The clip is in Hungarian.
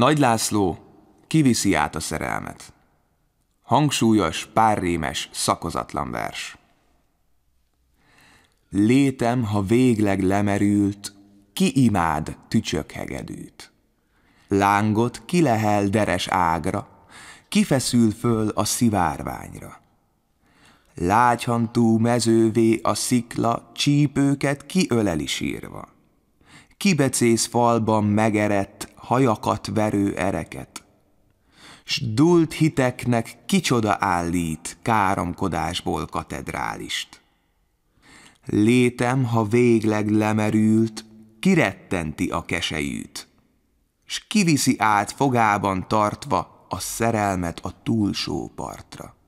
Nagy László kiviszi át a szerelmet. Hangsúlyos, párrémes, szakozatlan vers. Létem, ha végleg lemerült, ki imád tücsökhegedűt. Lángot ki lehel deres ágra, kifeszül föl a szivárványra. Lágyhantú mezővé a szikla csípőket kiöleli sírva. Kibecész falban megerett hajakat verő ereket. S dult hiteknek kicsoda állít káromkodásból katedrálist. Létem, ha végleg lemerült, kirettenti a kesejűt, s kiviszi át fogában tartva a szerelmet a túlsó partra.